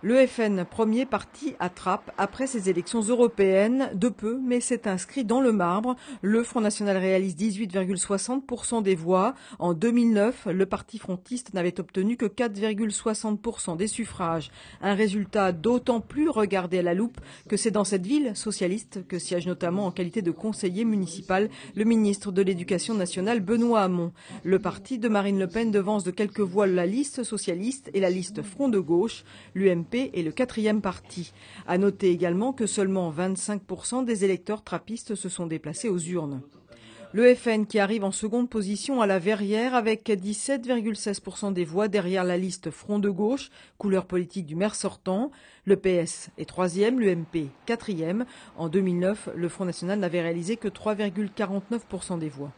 Le FN premier parti attrape après ces élections européennes de peu, mais s'est inscrit dans le marbre. Le Front National réalise 18,60% des voix. En 2009, le parti frontiste n'avait obtenu que 4,60% des suffrages. Un résultat d'autant plus regardé à la loupe que c'est dans cette ville socialiste que siège notamment en qualité de conseiller municipal le ministre de l'Éducation nationale Benoît Hamon. Le parti de Marine Le Pen devance de quelques voix la liste socialiste et la liste Front de gauche. L'UMP et est le quatrième parti. À noter également que seulement 25% des électeurs trappistes se sont déplacés aux urnes. Le FN qui arrive en seconde position à la Verrière avec 17,16% des voix derrière la liste Front de gauche, couleur politique du maire sortant. Le PS est troisième, l'UMP quatrième. En 2009, le Front national n'avait réalisé que 3,49% des voix.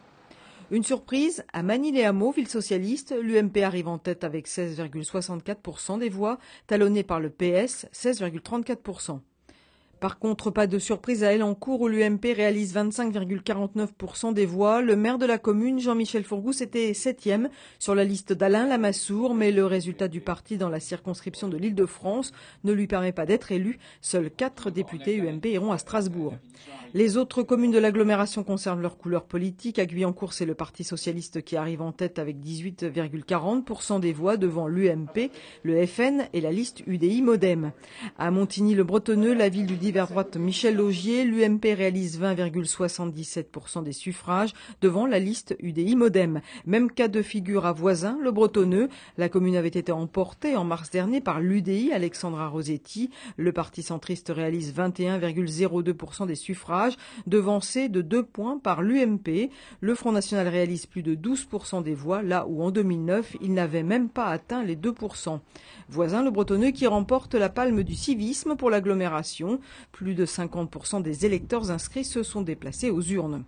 Une surprise, à Hameau, ville socialiste, l'UMP arrive en tête avec 16,64% des voix, talonné par le PS, 16,34%. Par contre, pas de surprise à Elancourt où l'UMP réalise 25,49% des voix. Le maire de la commune, Jean-Michel Fourgous, était septième sur la liste d'Alain Lamassoure, mais le résultat du parti dans la circonscription de l'Île-de-France ne lui permet pas d'être élu. Seuls quatre députés UMP iront à Strasbourg. Les autres communes de l'agglomération conservent leur couleur politique. À Guyancourt, c'est le Parti socialiste qui arrive en tête avec 18,40% des voix devant l'UMP, le FN et la liste UDI Modem. À Montigny-le-Bretonneux, la ville du divers droite Michel logier l'UMP réalise 20,77% des suffrages devant la liste UDI Modem. Même cas de figure à Voisin, le Bretonneux. La commune avait été emportée en mars dernier par l'UDI Alexandra Rosetti. Le Parti centriste réalise 21,02% des suffrages devancé de deux points par l'UMP. Le Front National réalise plus de 12% des voix, là où en 2009, il n'avait même pas atteint les 2%. Voisin le Bretonneux qui remporte la palme du civisme pour l'agglomération. Plus de 50% des électeurs inscrits se sont déplacés aux urnes.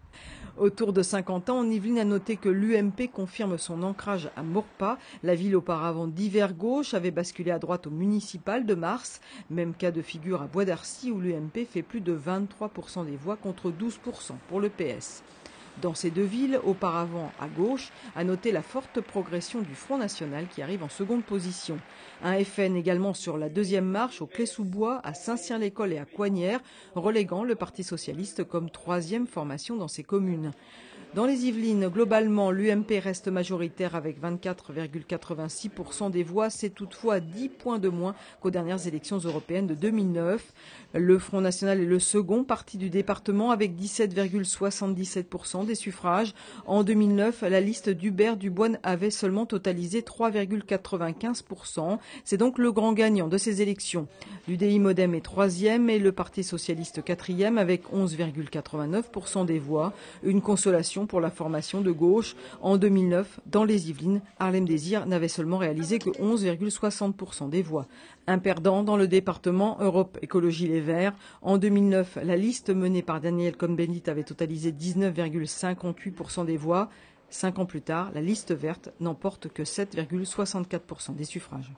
Autour de 50 ans, Yveline a noté que l'UMP confirme son ancrage à Morpa. La ville auparavant d'hiver gauche avait basculé à droite au municipal de mars. Même cas de figure à Bois d'Arcy où l'UMP fait plus de 23% des voix contre 12% pour le PS. Dans ces deux villes, auparavant à gauche, à noter la forte progression du Front National qui arrive en seconde position. Un FN également sur la deuxième marche au Clé-sous-Bois, à Saint-Cyr-l'École et à Coignères, reléguant le Parti Socialiste comme troisième formation dans ces communes. Dans les Yvelines, globalement, l'UMP reste majoritaire avec 24,86% des voix. C'est toutefois 10 points de moins qu'aux dernières élections européennes de 2009. Le Front National est le second parti du département avec 17,77% des suffrages. En 2009, la liste d'Hubert Dubois avait seulement totalisé 3,95%. C'est donc le grand gagnant de ces élections. L'UDI Modem est troisième et le Parti Socialiste quatrième avec 11,89% des voix. Une consolation pour la formation de gauche. En 2009, dans les Yvelines, Harlem Désir n'avait seulement réalisé que 11,60% des voix. Un perdant dans le département Europe Écologie Les Verts. En 2009, la liste menée par Daniel Cohn-Bendit avait totalisé 19,58% des voix. Cinq ans plus tard, la liste verte n'emporte que 7,64% des suffrages.